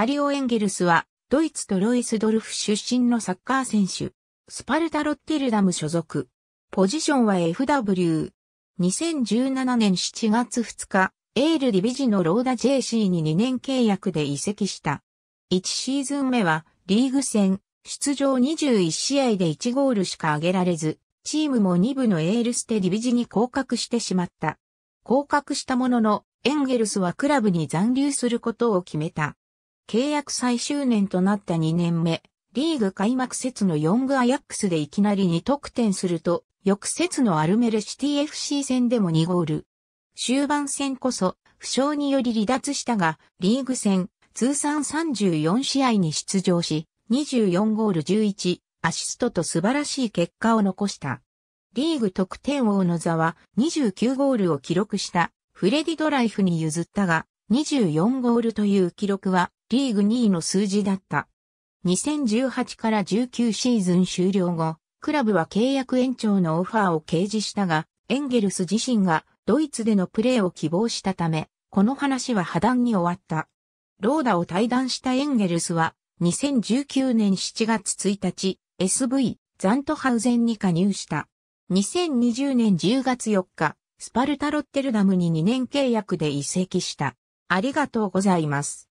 マリオ・エンゲルスは、ドイツとロイスドルフ出身のサッカー選手、スパルタ・ロッテルダム所属。ポジションは FW。2017年7月2日、エールリビジのローダ JC に2年契約で移籍した。1シーズン目は、リーグ戦、出場21試合で1ゴールしか挙げられず、チームも2部のエールステリビジに降格してしまった。降格したものの、エンゲルスはクラブに残留することを決めた。契約最終年となった2年目、リーグ開幕節のヨングアヤックスでいきなり2得点すると、翌節のアルメルシティ FC 戦でも2ゴール。終盤戦こそ、負傷により離脱したが、リーグ戦、通算34試合に出場し、24ゴール11、アシストと素晴らしい結果を残した。リーグ得点王の座は29ゴールを記録したフレディドライフに譲ったが、24ゴールという記録はリーグ2位の数字だった。2018から19シーズン終了後、クラブは契約延長のオファーを掲示したが、エンゲルス自身がドイツでのプレーを希望したため、この話は破談に終わった。ローダを退団したエンゲルスは、2019年7月1日、SV、ザントハウゼンに加入した。2020年10月4日、スパルタロッテルダムに2年契約で移籍した。ありがとうございます。